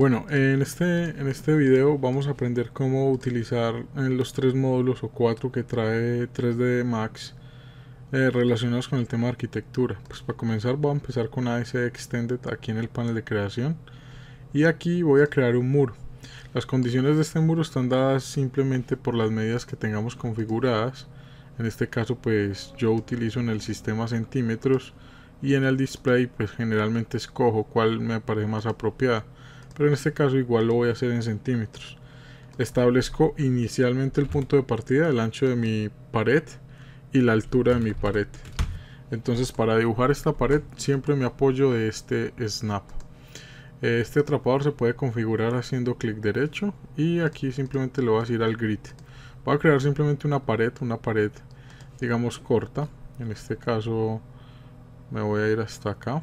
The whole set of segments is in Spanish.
Bueno, en este, en este video vamos a aprender cómo utilizar eh, los tres módulos o cuatro que trae 3D Max eh, relacionados con el tema de arquitectura. Pues para comenzar voy a empezar con AS e Extended aquí en el panel de creación y aquí voy a crear un muro. Las condiciones de este muro están dadas simplemente por las medidas que tengamos configuradas. En este caso pues yo utilizo en el sistema centímetros y en el display pues generalmente escojo cuál me parece más apropiada pero en este caso igual lo voy a hacer en centímetros. Establezco inicialmente el punto de partida, el ancho de mi pared y la altura de mi pared. Entonces para dibujar esta pared siempre me apoyo de este snap. Este atrapador se puede configurar haciendo clic derecho y aquí simplemente lo voy a decir al grid. Voy a crear simplemente una pared, una pared digamos corta. En este caso me voy a ir hasta acá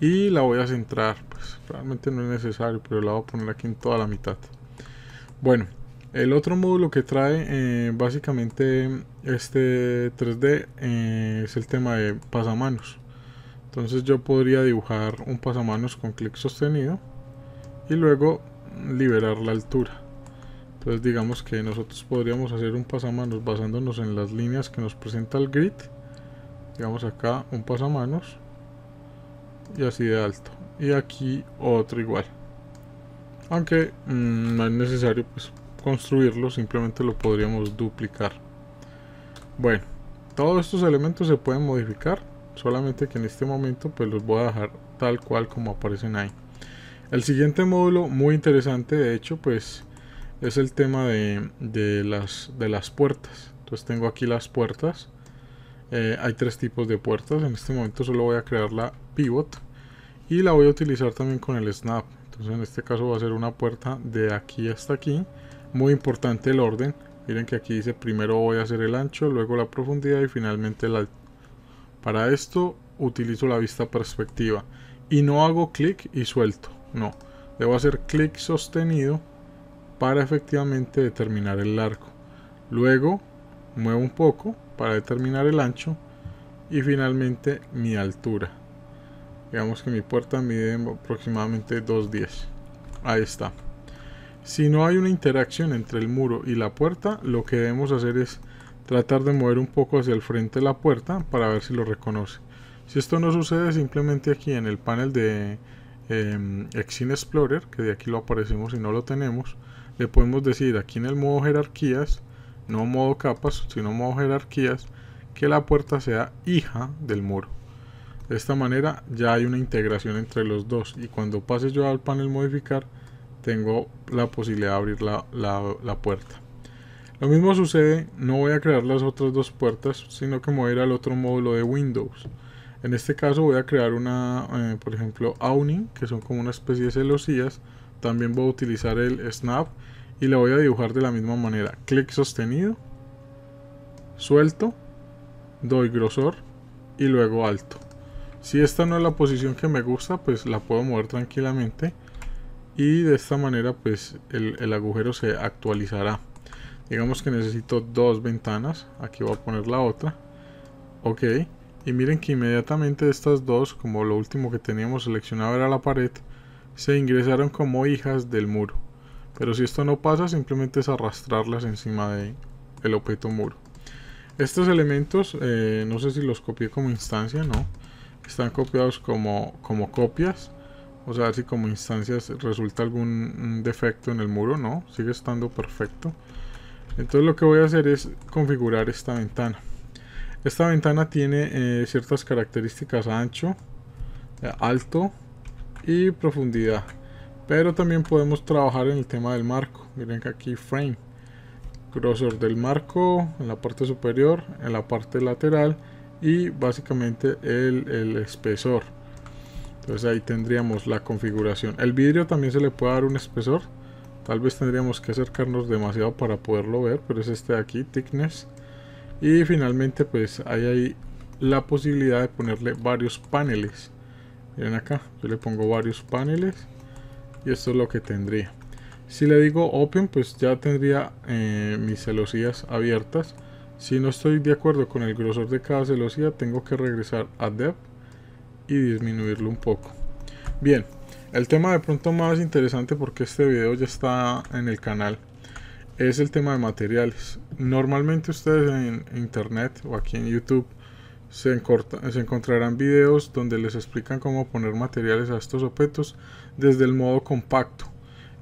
y la voy a centrar pues realmente no es necesario pero la voy a poner aquí en toda la mitad bueno el otro módulo que trae eh, básicamente este 3D eh, es el tema de pasamanos entonces yo podría dibujar un pasamanos con clic sostenido y luego liberar la altura entonces digamos que nosotros podríamos hacer un pasamanos basándonos en las líneas que nos presenta el grid digamos acá un pasamanos y así de alto. Y aquí otro igual. Aunque mm, no es necesario pues, construirlo, simplemente lo podríamos duplicar. Bueno, todos estos elementos se pueden modificar, solamente que en este momento pues los voy a dejar tal cual como aparecen ahí. El siguiente módulo, muy interesante de hecho, pues es el tema de, de, las, de las puertas. Entonces tengo aquí las puertas eh, hay tres tipos de puertas. En este momento solo voy a crear la pivot. Y la voy a utilizar también con el snap. Entonces en este caso va a ser una puerta de aquí hasta aquí. Muy importante el orden. Miren que aquí dice primero voy a hacer el ancho, luego la profundidad y finalmente el alto. Para esto utilizo la vista perspectiva. Y no hago clic y suelto. No. Debo hacer clic sostenido para efectivamente determinar el largo. Luego muevo un poco para determinar el ancho y finalmente mi altura digamos que mi puerta mide aproximadamente 210 ahí está si no hay una interacción entre el muro y la puerta lo que debemos hacer es tratar de mover un poco hacia el frente la puerta para ver si lo reconoce si esto no sucede simplemente aquí en el panel de eh, Explorer que de aquí lo aparecemos y no lo tenemos le podemos decir aquí en el modo jerarquías no modo capas, sino modo jerarquías, que la puerta sea hija del muro. De esta manera ya hay una integración entre los dos y cuando pase yo al panel modificar tengo la posibilidad de abrir la, puerta. Lo mismo sucede, no voy a crear las otras dos puertas, sino que voy a ir al otro módulo de Windows. En este caso voy a crear una, eh, por ejemplo, Awning, que son como una especie de celosías. También voy a utilizar el Snap y la voy a dibujar de la misma manera. Clic sostenido, suelto, doy grosor y luego alto. Si esta no es la posición que me gusta, pues la puedo mover tranquilamente y de esta manera pues el, el agujero se actualizará. Digamos que necesito dos ventanas, aquí voy a poner la otra. Ok, y miren que inmediatamente estas dos, como lo último que teníamos seleccionado era la pared, se ingresaron como hijas del muro. Pero si esto no pasa, simplemente es arrastrarlas encima del el objeto muro. Estos elementos, eh, no sé si los copié como instancia, no. Están copiados como, como copias. O sea, si como instancias resulta algún defecto en el muro, no. Sigue estando perfecto. Entonces lo que voy a hacer es configurar esta ventana. Esta ventana tiene eh, ciertas características ancho, eh, alto y profundidad. Pero también podemos trabajar en el tema del marco. Miren que aquí frame. Grosor del marco en la parte superior, en la parte lateral y básicamente el, espesor. Entonces ahí tendríamos la configuración. El vidrio también se le puede dar un espesor. Tal vez tendríamos que acercarnos demasiado para poderlo ver, pero es este de aquí, thickness. Y finalmente pues hay ahí la posibilidad de ponerle varios paneles. Miren acá, yo le pongo varios paneles y esto es lo que tendría si le digo open pues ya tendría eh, mis celosías abiertas si no estoy de acuerdo con el grosor de cada celosía tengo que regresar a Dev y disminuirlo un poco bien el tema de pronto más interesante porque este video ya está en el canal es el tema de materiales normalmente ustedes en internet o aquí en youtube se, se encontrarán videos donde les explican cómo poner materiales a estos objetos desde el modo compacto.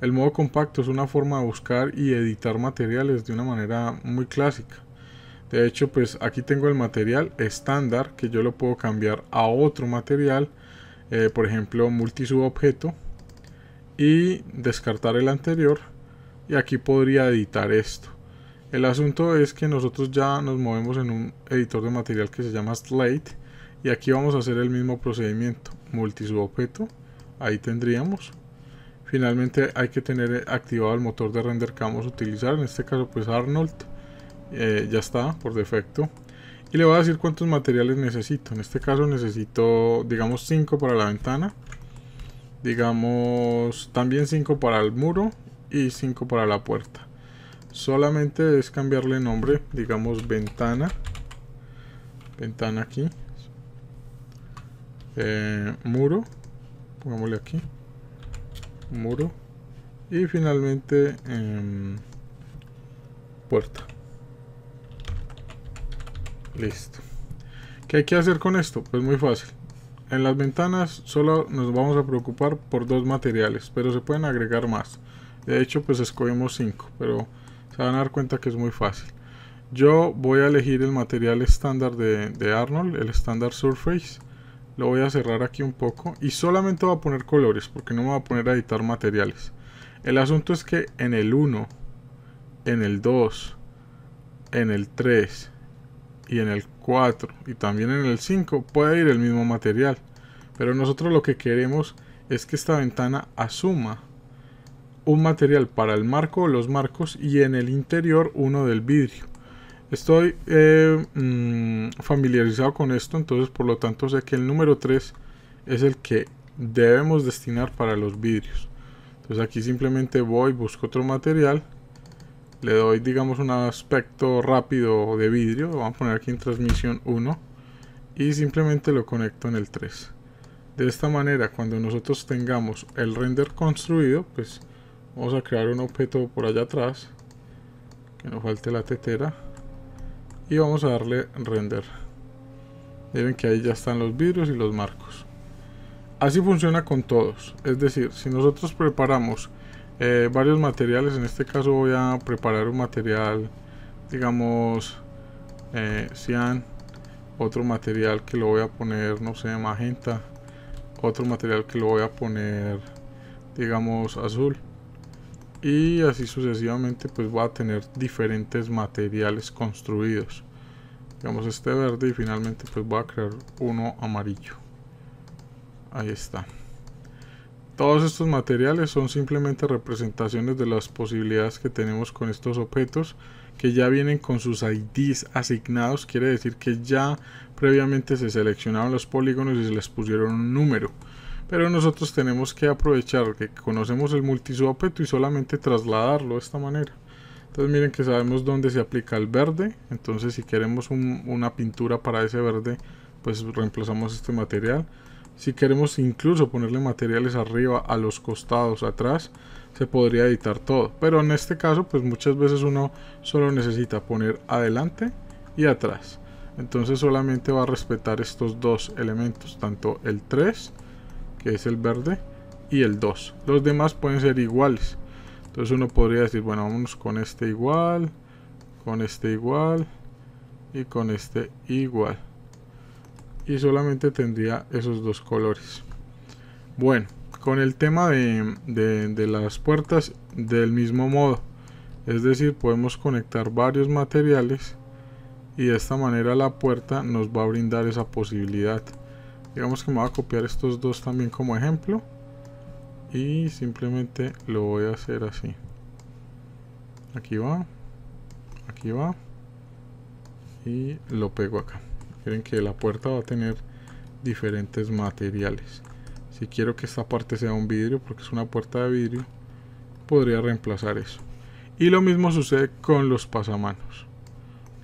El modo compacto es una forma de buscar y editar materiales de una manera muy clásica. De hecho, pues aquí tengo el material estándar que yo lo puedo cambiar a otro material, eh, por ejemplo, objeto y descartar el anterior y aquí podría editar esto. El asunto es que nosotros ya nos movemos en un editor de material que se llama Slate y aquí vamos a hacer el mismo procedimiento, objeto ahí tendríamos finalmente hay que tener eh, activado el motor de render que vamos a utilizar en este caso pues Arnold eh, ya está por defecto y le voy a decir cuántos materiales necesito en este caso necesito digamos 5 para la ventana digamos también 5 para el muro y 5 para la puerta solamente es cambiarle nombre digamos ventana ventana aquí eh, muro pongámosle aquí muro y finalmente em, puerta listo ¿qué hay que hacer con esto? pues muy fácil en las ventanas solo nos vamos a preocupar por dos materiales pero se pueden agregar más de hecho pues escogimos cinco. pero se van a dar cuenta que es muy fácil yo voy a elegir el material estándar de, de Arnold el estándar surface lo voy a cerrar aquí un poco y solamente voy a poner colores porque no me voy a poner a editar materiales el asunto es que en el 1 en el 2 en el 3 y en el 4 y también en el 5 puede ir el mismo material pero nosotros lo que queremos es que esta ventana asuma un material para el marco o los marcos y en el interior uno del vidrio Estoy eh, mm, familiarizado con esto, entonces por lo tanto sé que el número 3 es el que debemos destinar para los vidrios. Entonces aquí simplemente voy, busco otro material, le doy digamos un aspecto rápido de vidrio, lo vamos a poner aquí en transmisión 1 y simplemente lo conecto en el 3. De esta manera cuando nosotros tengamos el render construido, pues vamos a crear un objeto por allá atrás, que nos falte la tetera y vamos a darle render miren que ahí ya están los vidrios y los marcos así funciona con todos es decir si nosotros preparamos eh, varios materiales en este caso voy a preparar un material digamos eh, cian otro material que lo voy a poner no sé magenta otro material que lo voy a poner digamos azul y así sucesivamente pues va a tener diferentes materiales construidos digamos este verde y finalmente pues voy a crear uno amarillo ahí está todos estos materiales son simplemente representaciones de las posibilidades que tenemos con estos objetos que ya vienen con sus IDs asignados quiere decir que ya previamente se seleccionaron los polígonos y se les pusieron un número pero nosotros tenemos que aprovechar que conocemos el multisópeto y solamente trasladarlo de esta manera. Entonces miren que sabemos dónde se aplica el verde. Entonces si queremos una pintura para ese verde, pues reemplazamos este material. Si queremos incluso ponerle materiales arriba, a los costados, atrás, se podría editar todo. Pero en este caso, pues muchas veces uno solo necesita poner adelante y atrás. Entonces solamente va a respetar estos dos elementos, tanto el 3 que es el verde, y el 2. Los demás pueden ser iguales. Entonces uno podría decir, bueno, vamos con este igual, con este igual y con este igual. Y solamente tendría esos dos colores. Bueno, con el tema de, de las puertas del mismo modo. Es decir, podemos conectar varios materiales y de esta manera la puerta nos va a brindar esa posibilidad digamos que me voy a copiar estos dos también como ejemplo y simplemente lo voy a hacer así aquí va aquí va y lo pego acá miren que la puerta va a tener diferentes materiales si quiero que esta parte sea un vidrio porque es una puerta de vidrio podría reemplazar eso y lo mismo sucede con los pasamanos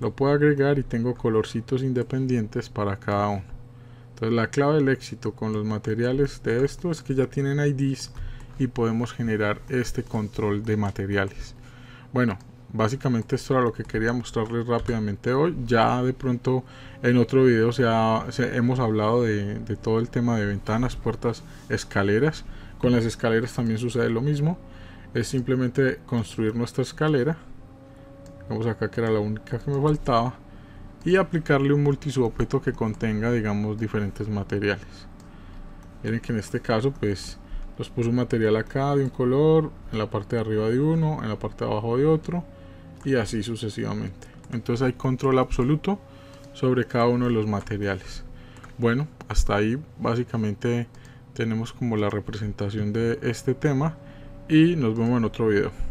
lo puedo agregar y tengo colorcitos independientes para cada uno entonces la clave del éxito con los materiales de esto es que ya tienen IDs y podemos generar este control de materiales. Bueno, básicamente esto era lo que quería mostrarles rápidamente hoy. Ya de pronto en otro video se hemos hablado de, de todo el tema de ventanas, puertas, escaleras. Con las escaleras también sucede lo mismo. Es simplemente construir nuestra escalera. Vamos acá que era la única que me faltaba y aplicarle un multisubobjeto que contenga digamos diferentes materiales miren que en este caso pues los puso un material acá de un color en la parte de arriba de uno en la parte de abajo de otro y así sucesivamente entonces hay control absoluto sobre cada uno de los materiales bueno hasta ahí básicamente tenemos como la representación de este tema y nos vemos en otro video